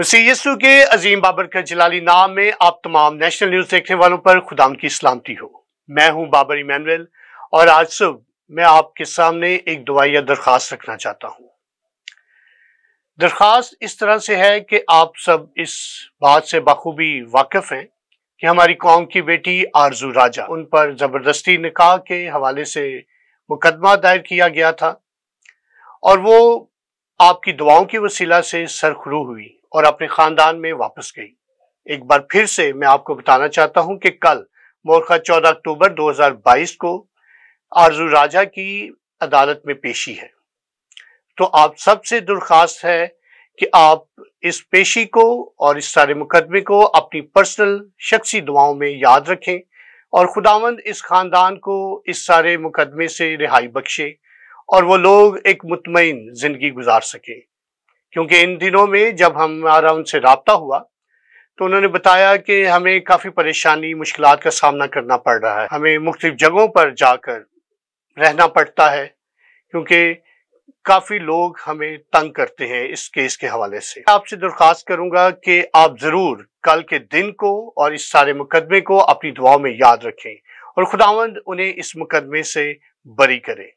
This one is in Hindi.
मसीयसु के अजीम बाबर का जलाली नाम में आप तमाम नेशनल न्यूज देखने वालों पर खुदाम की सलामती हो मैं हूं बाबर इमानुएल और आज सुबह मैं आपके सामने एक दुआ या दरख्वास्त रखना चाहता हूं दरख्वास्त इस तरह से है कि आप सब इस बात से बखूबी वाकिफ हैं कि हमारी कौम की बेटी आरजू राजा उन पर ज़बरदस्ती निकाह के हवाले से मुकदमा दायर किया गया था और वो आपकी दुआओं की वसीला से सरखरू हुई और अपने खानदान में वापस गई एक बार फिर से मैं आपको बताना चाहता हूं कि कल मोरखा 14 अक्टूबर 2022 को आरजू राजा की अदालत में पेशी है तो आप सबसे दरख्वास्त है कि आप इस पेशी को और इस सारे मुकदमे को अपनी पर्सनल शख्सी दुआओं में याद रखें और खुदावंद इस खानदान को इस सारे मुकदमे से रिहाई बख्शे और वो लोग एक मुतमिन ज़िंदगी गुजार सकें क्योंकि इन दिनों में जब हमारा उनसे रबता हुआ तो उन्होंने बताया कि हमें काफ़ी परेशानी मुश्किल का सामना करना पड़ रहा है हमें मुख्तु जगहों पर जाकर रहना पड़ता है क्योंकि काफ़ी लोग हमें तंग करते हैं इस केस के हवाले से आपसे दरख्वास्त करूंगा कि आप ज़रूर कल के दिन को और इस सारे मुकदमे को अपनी दुआओं में याद रखें और खुदावंद उन्हें इस मुकदमे से बरी करें